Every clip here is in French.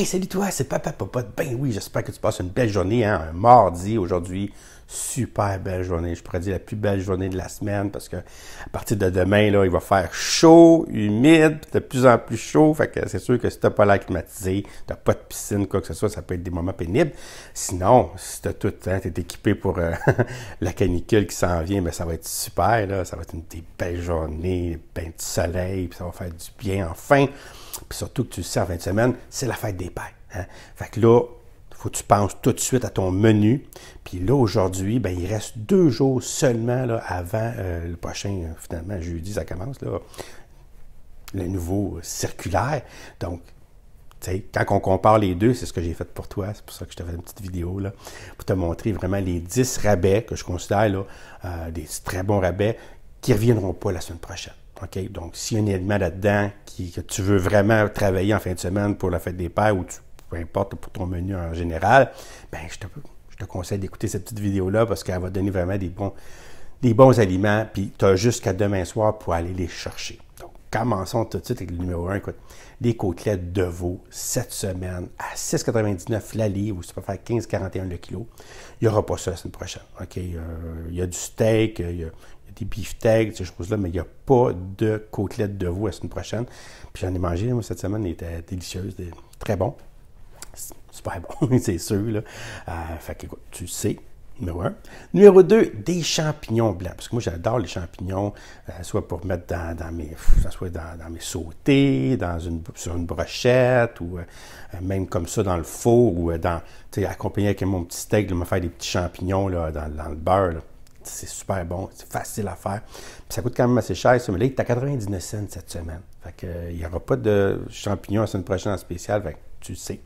Hey, salut toi, c'est Papa Popote. Ben oui, j'espère que tu passes une belle journée, hein. un mardi aujourd'hui, super belle journée. Je pourrais dire la plus belle journée de la semaine parce que à partir de demain, là, il va faire chaud, humide, de plus en plus chaud. Fait que c'est sûr que si t'as pas l'air climatisé, t'as pas de piscine, quoi que ce soit, ça peut être des moments pénibles. Sinon, si t'as tout, tu t'es équipé pour euh, la canicule qui s'en vient, mais ben, ça va être super, là. Ça va être une des belles journées, plein du soleil, ça va faire du bien enfin. Puis surtout que tu le sais en fin de semaine, c'est la fête des pères. Hein. Fait là, faut que tu penses tout de suite à ton menu. Puis là, aujourd'hui, ben, il reste deux jours seulement là, avant euh, le prochain, euh, finalement, jeudi, ça commence, là, le nouveau circulaire. Donc, quand on compare les deux, c'est ce que j'ai fait pour toi, c'est pour ça que je te fais une petite vidéo, là, pour te montrer vraiment les 10 rabais que je considère là, euh, des très bons rabais qui ne reviendront pas la semaine prochaine. OK? Donc, s'il y a un élément là-dedans que tu veux vraiment travailler en fin de semaine pour la fête des pères ou tu peu importe pour ton menu en général, ben, je, te, je te conseille d'écouter cette petite vidéo-là parce qu'elle va donner vraiment des bons, des bons aliments, puis tu as jusqu'à demain soir pour aller les chercher. Donc, commençons tout de suite avec le numéro 1. Écoute, les côtelettes de veau cette semaine à 6,99 la livre, ou ça peut faire 15,41 le kilo. Il n'y aura pas ça la semaine prochaine. OK? Euh, il y a du steak, euh, il y a, des beefsteaks, ces choses-là, mais il n'y a pas de côtelettes de veau la semaine prochaine. Puis j'en ai mangé, moi, cette semaine, elles étaient délicieuses, très bon super bon, c'est sûr. Euh, fait que, écoute, tu sais. Numéro 1. Numéro 2, des champignons blancs. Parce que moi, j'adore les champignons, euh, soit pour mettre dans, mes soit dans, mes sautés, dans une, sur une brochette, ou euh, même comme ça dans le four, ou dans, accompagné avec mon petit steak, me faire des petits champignons là, dans, le beurre. C'est super bon, c'est facile à faire. Puis ça coûte quand même assez cher, ça. Mais là, il est à 99 cents cette semaine. Fait qu'il il n'y aura pas de champignons la semaine prochaine en spécial. Fait que tu sais.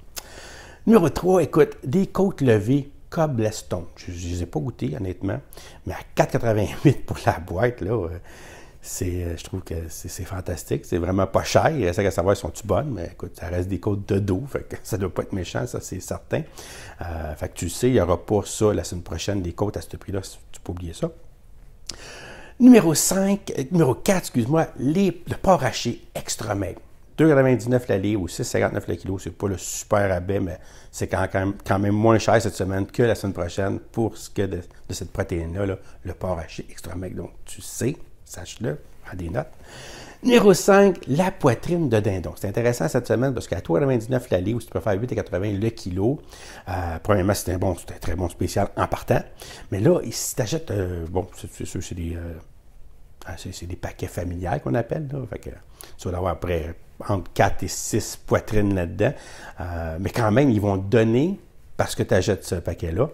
Numéro 3, écoute, des côtes levées Cobblestone. Je ne les ai pas goûtées, honnêtement, mais à 4,88 pour la boîte, là, euh, c'est, euh, je trouve que c'est, fantastique. C'est vraiment pas cher. Ça qu'à savoir, sont-tu bonnes? Mais écoute, ça reste des côtes de dos. Ça ne doit pas être méchant, ça, c'est certain. Euh, fait que tu sais, il n'y aura pas ça la semaine prochaine, des côtes à ce prix-là. Tu peux oublier ça. Numéro 5, euh, numéro 4, excuse-moi, le porc haché extra maigre. 2,99 l'allée ou 6,59 le kilo. C'est pas le super rabais, mais c'est quand même, moins cher cette semaine que la semaine prochaine pour ce que de, cette protéine-là, le porc haché extra mec. Donc, tu sais, sache-le, prends des notes. Numéro 5, la poitrine de dindon. C'est intéressant cette semaine parce qu'à 3,99 l'allée ou si tu préfères 8,80 le kilo, euh, premièrement, c'est un, bon, un très bon spécial en partant. Mais là, si tu achètes, euh, bon, c'est sûr, euh, ah, c'est des, paquets familiales qu'on appelle. Là, fait que, tu vas l'avoir après entre 4 et 6 poitrines là-dedans. Euh, mais quand même, ils vont donner, parce que tu achètes ce paquet-là,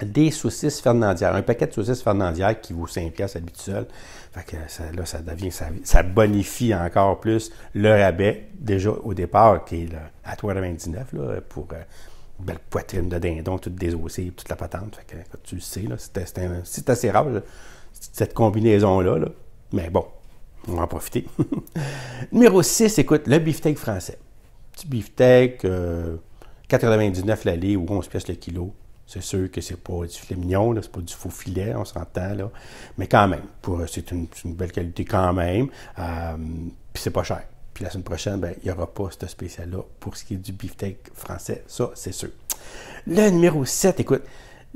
des saucisses fernandières. Un paquet de saucisses fernandières qui vaut 5 pièces habituel. que ça, là, ça devient, ça, bonifie encore plus le rabais, déjà au départ, qui est à 3,99 là, pour euh, une belle poitrine de dindon, toute désossée, toute la patente. Fait que, tu le sais, c'est assez rare, cette combinaison Là. Mais bon, on va en profiter. Numéro 6, écoute, le beefsteak français. Petit beefsteak, 99 euh, l'allée ou 11 pièces le kilo. C'est sûr que c'est pas du filet mignon, c'est pas du faux filet, on s'entend là. Mais quand même, euh, c'est une, belle qualité quand même. Euh, puis c'est pas cher. Puis la semaine prochaine, ben, il n'y aura pas ce spécial-là pour ce qui est du beefsteak français. Ça, c'est sûr. Le numéro 7, écoute,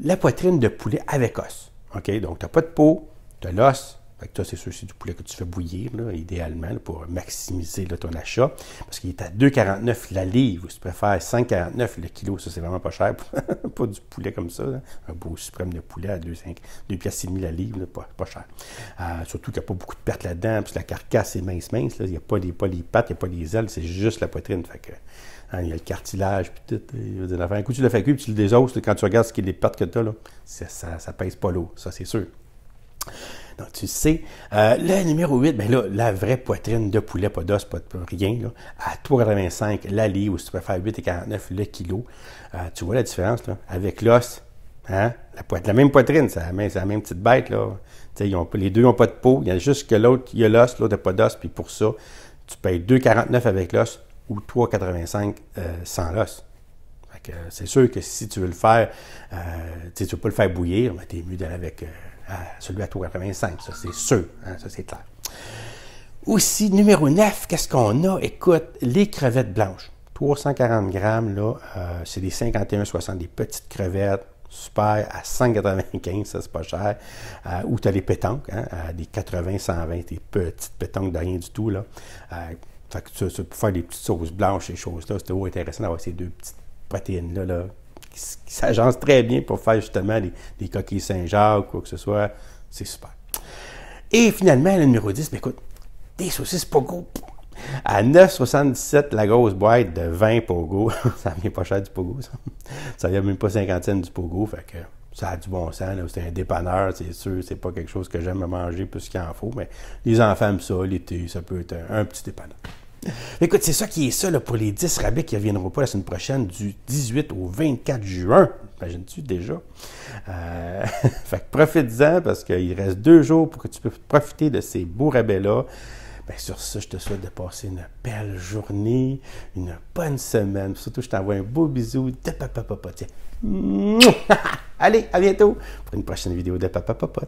la poitrine de poulet avec os. OK? Donc, tu n'as pas de peau, tu as l'os, fait toi, c'est sûr, c'est du poulet que tu fais bouillir, idéalement, pour maximiser ton achat. Parce qu'il est à 2,49 la livre. Si tu préfères 5,49 le kilo, ça, c'est vraiment pas cher. pas du poulet comme ça. Un beau suprême de poulet à 2,5 pièces la livre, pas, cher. Euh, surtout qu'il n'y a pas beaucoup de pertes là-dedans. Puis la carcasse est mince, mince. Il n'y a pas les, pattes, il n'y a pas les ailes, c'est juste la poitrine. Hein, il y a le cartilage, puis tout. Euh, Un coup, tu le fais cuire, puis tu le désosses. Quand tu regardes ce qu'il y a des pattes que tu as, ça, pèse pas l'eau. Ça, c'est sûr. Donc, tu sais. Euh, le numéro 8, ben là, la vraie poitrine de poulet, pas d'os, pas, de rien. Là, à 3,85 la livre, ou si tu préfères 8,49 le kilo. Euh, tu vois la différence, avec l'os, hein, la, poitrine, la même poitrine, c'est la même, petite bête, là. les deux n'ont pas de peau, il y a juste que l'autre, il y a l'os, l'autre n'a pas d'os, puis pour ça, tu payes 2,49 avec l'os ou 3,85 euh, sans l'os. C'est sûr que si tu veux le faire, tu ne veux pas le faire bouillir, mais ben, tu es mieux d'aller avec ah, celui à 3,85, 85, ça c'est sûr, hein, ça c'est clair. Aussi, numéro 9, qu'est-ce qu'on a? Écoute, les crevettes blanches. 340 grammes, là, euh, c'est des 51,60, des petites crevettes, super, à 195, ça c'est pas cher. Euh, ou tu as les pétanques, hein, des 80, 120, des petites pétanques de rien du tout, là. Euh, fait que tu, peux faire des petites sauces blanches, ces choses-là, c'était intéressant d'avoir ces deux petites protéines-là, là, qui, s'agence très bien pour faire justement des, coquilles Saint-Jacques, ou quoi que ce soit. C'est super. Et finalement, le numéro 10, bien écoute, des saucisses Pogo. À 9,77 la grosse boîte de 20 Pogo. ça vient pas cher du Pogo, ça. Ça vient même pas cinquantaine du Pogo, fait que ça a du bon sens. C'est un dépanneur, c'est sûr, c'est pas quelque chose que j'aime manger plus qu'il en faut, mais les enfants aiment ça, ça peut être un petit dépanneur. Écoute, c'est ça qui est ça pour les 10 rabais qui ne reviendront pas la semaine prochaine du 18 au 24 juin. Imagines-tu déjà? Euh, fait que profite en parce qu'il reste deux jours pour que tu puisses profiter de ces beaux rabais-là. Bien, sur ce, je te souhaite de passer une belle journée, une bonne semaine. Surtout, je t'envoie un beau bisou de Papa Papa. Allez, à bientôt pour une prochaine vidéo de Papa Papa.